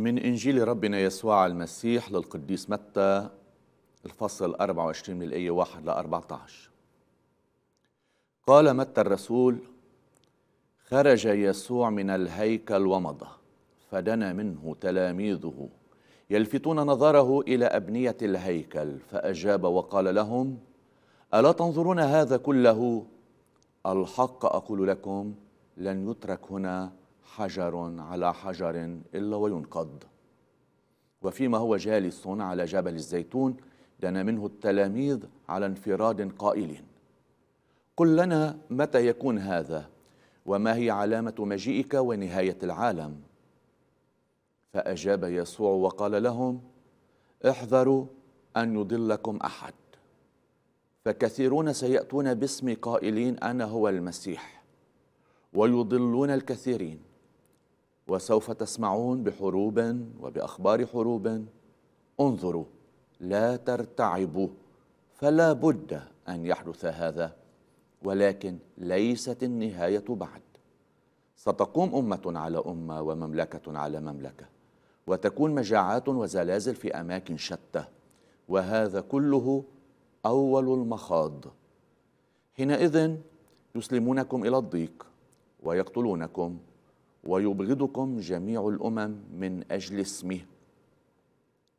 من إنجيل ربنا يسوع المسيح للقديس متى الفصل 24 من الآية 1 ل 14 قال متى الرسول خرج يسوع من الهيكل ومضى فدنا منه تلاميذه يلفتون نظره إلى أبنية الهيكل فأجاب وقال لهم ألا تنظرون هذا كله الحق أقول لكم لن يترك هنا حجر على حجر إلا وينقض وفيما هو جالس على جبل الزيتون دنا منه التلاميذ على انفراد قائلين قل لنا متى يكون هذا وما هي علامة مجيئك ونهاية العالم فأجاب يسوع وقال لهم احذروا أن يضلكم أحد فكثيرون سيأتون باسم قائلين أنا هو المسيح ويضلون الكثيرين وسوف تسمعون بحروب وبأخبار حروب انظروا لا ترتعبوا فلا بد أن يحدث هذا ولكن ليست النهاية بعد ستقوم أمة على أمة ومملكة على مملكة وتكون مجاعات وزلازل في أماكن شتى وهذا كله أول المخاض حينئذ يسلمونكم إلى الضيق ويقتلونكم ويبغضكم جميع الأمم من أجل اسمه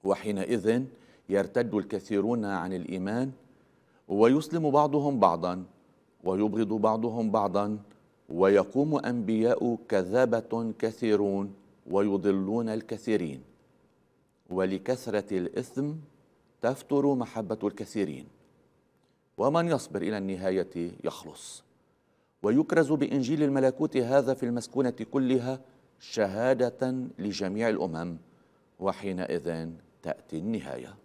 وحينئذ يرتد الكثيرون عن الإيمان ويسلم بعضهم بعضا ويبغض بعضهم بعضا ويقوم أنبياء كذابة كثيرون ويضلون الكثيرين ولكثرة الإثم تفتر محبة الكثيرين ومن يصبر إلى النهاية يخلص ويكرز بإنجيل الملكوت هذا في المسكونة كلها شهادة لجميع الأمم وحينئذ تأتي النهاية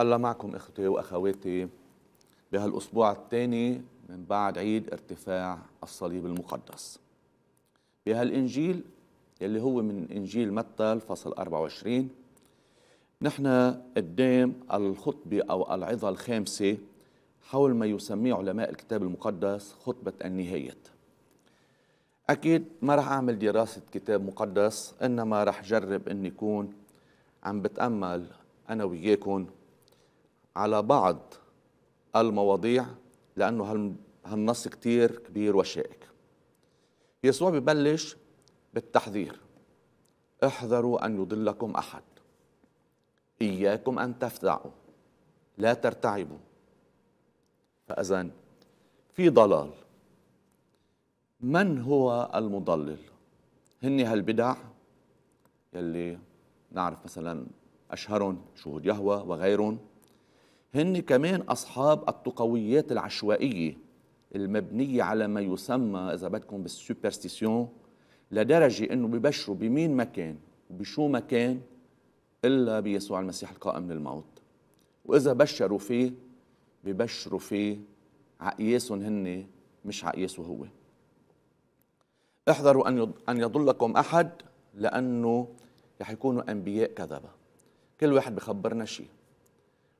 الله معكم إخوتي وأخواتي بهالأسبوع الثاني من بعد عيد ارتفاع الصليب المقدس بهالإنجيل يلي هو من إنجيل متى الفصل 24 نحن قدام الخطبة أو العظة الخامسة حول ما يسميه علماء الكتاب المقدس خطبة النهاية أكيد ما رح أعمل دراسة كتاب مقدس إنما رح جرب إني يكون عم بتأمل أنا وياكم على بعض المواضيع لأنه هالنص كتير كبير وشائك يسوع ببلش بالتحذير احذروا أن يضلكم أحد إياكم أن تفزعوا لا ترتعبوا فإذا في ضلال من هو المضلل؟ هن هالبدع يلي نعرف مثلا أشهرهم شهود يهوى وغيرهم هن كمان أصحاب التقويات العشوائية المبنية على ما يسمى إذا بدكم بالسوبرستيسيون لدرجة أنه ببشروا بمين ما كان وبشو ما كان إلا بيسوع المسيح القائم للموت وإذا بشروا فيه ببشروا فيه عقياسهم هن مش عقياسه هو احذروا أن أن يضلكم أحد لأنه رح يكونوا أنبياء كذبة كل واحد بخبرنا شيء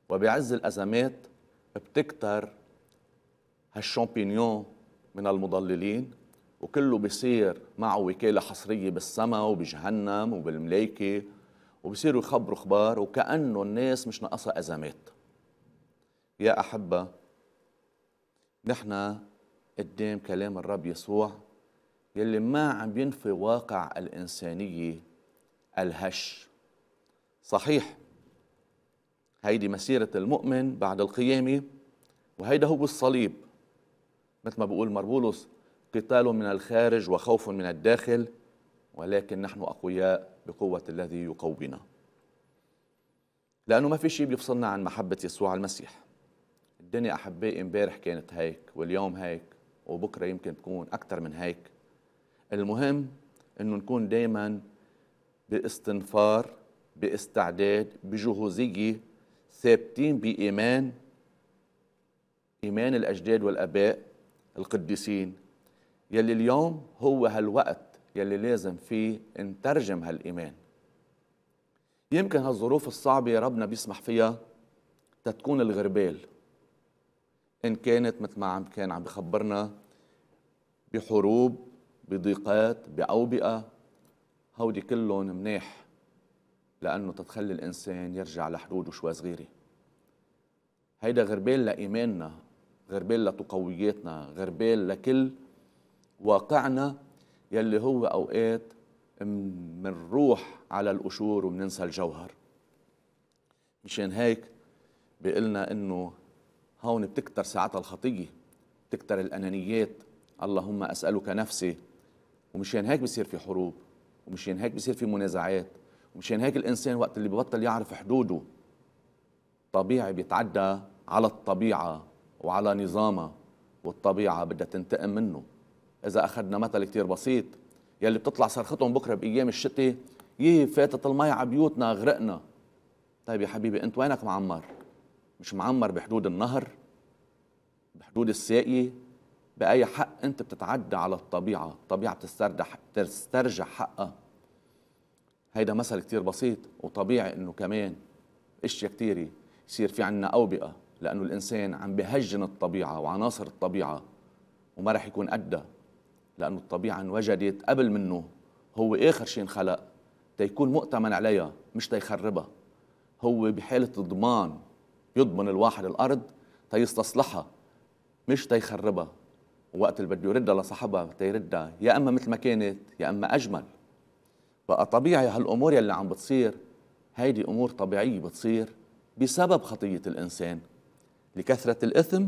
وبعز الأزمات بتكتر هالشامبينيون من المضللين وكله بيصير معه وكالة حصرية بالسماء وبجهنم وبالملايكة وبصيروا يخبروا اخبار وكأنه الناس مش ناقصها أزمات يا أحبة نحن قدام كلام الرب يسوع يلي ما عم ينفي واقع الإنسانية الهش صحيح هيدي مسيرة المؤمن بعد القيامة وهيدا هو الصليب مثل ما بقول مربولوس قتال من الخارج وخوف من الداخل ولكن نحن أقوياء بقوة الذي يقوينا لأنه ما في شيء بيفصلنا عن محبة يسوع المسيح الدنيا احبائي امبارح كانت هيك واليوم هيك وبكره يمكن تكون اكثر من هيك المهم انه نكون دائما باستنفار باستعداد بجهوزيه ثابتين بايمان ايمان الاجداد والاباء القديسين يلي اليوم هو هالوقت يلي لازم فيه نترجم هالايمان يمكن هالظروف الصعبه ربنا بيسمح فيها تتكون الغربال إن كانت مثل ما عم كان عم بخبرنا بحروب بضيقات بأوبئة هودي كلهم مناح لأنه تتخلي الإنسان يرجع لحدوده شوي صغيرة هيدا غربال لإيماننا غربال لتقوياتنا غربال لكل واقعنا يلي هو أوقات منروح على القشور ومننسى الجوهر مشان هيك بيقلنا انه هون بتكتر ساعتها الخطية بتكتر الأنانيات اللهم أسألك نفسي ومشان هيك بصير في حروب ومشان هيك بصير في منازعات ومشان هيك الإنسان وقت اللي ببطل يعرف حدوده طبيعي بيتعدى على الطبيعة وعلى نظامها والطبيعة بدها تنتقم منه إذا أخذنا مثل كتير بسيط يلي بتطلع صرختهم بكرة بأيام الشتاء يي فاتت المي على بيوتنا غرقنا طيب يا حبيبي أنت وينك معمر؟ مش معمر بحدود النهر بحدود الساقي بأي حق أنت بتتعدى على الطبيعة الطبيعة بتسترجح بتسترجع حقها هيدا مثل كتير بسيط وطبيعي أنه كمان اشياء كتير يصير في عنا أوبئة لأنه الإنسان عم بهجن الطبيعة وعناصر الطبيعة وما رح يكون قدها لأنه الطبيعة انوجدت قبل منه هو آخر شيء انخلق تيكون مؤتمن عليها مش تيخربها هو بحالة ضمان يضمن الواحد الارض تيستصلحها مش تيخربها وقت اللي بده يردها لصاحبها تيردها يا اما مثل ما كانت يا اما اجمل بقى طبيعي هالامور يلي عم بتصير هيدي امور طبيعيه بتصير بسبب خطيه الانسان لكثره الاثم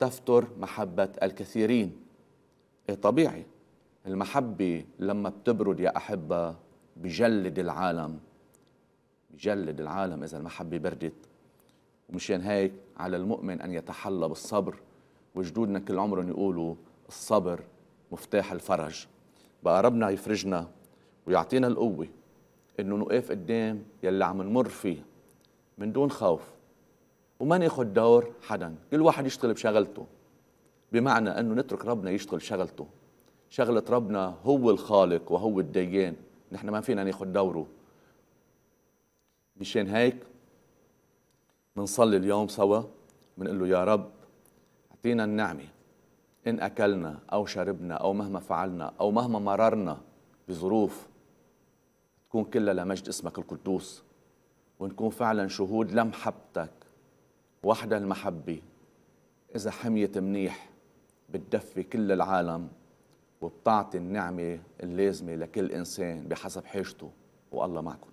تفتر محبه الكثيرين إيه طبيعي المحبه لما بتبرد يا احبه بجلد العالم بجلد العالم اذا المحبه بردت ومشان هيك على المؤمن أن يتحلى بالصبر وجدودنا كل عمرهم يقولوا الصبر مفتاح الفرج بقى ربنا يفرجنا ويعطينا القوة إنه نقف قدام يلي عم نمر فيه من دون خوف وما ناخد دور حدا كل واحد يشتغل بشغلته بمعنى أنه نترك ربنا يشتغل شغلته شغلة ربنا هو الخالق وهو الديان نحن ما فينا ناخد دوره مشان هيك بنصلي اليوم سوا بنقول له يا رب اعطينا النعمه ان اكلنا او شربنا او مهما فعلنا او مهما مررنا بظروف تكون كلها لمجد اسمك القدوس ونكون فعلا شهود لمحبتك وحدة المحبه اذا حميت منيح بتدفي كل العالم وبتعطي النعمه اللازمه لكل انسان بحسب حاجته والله معكم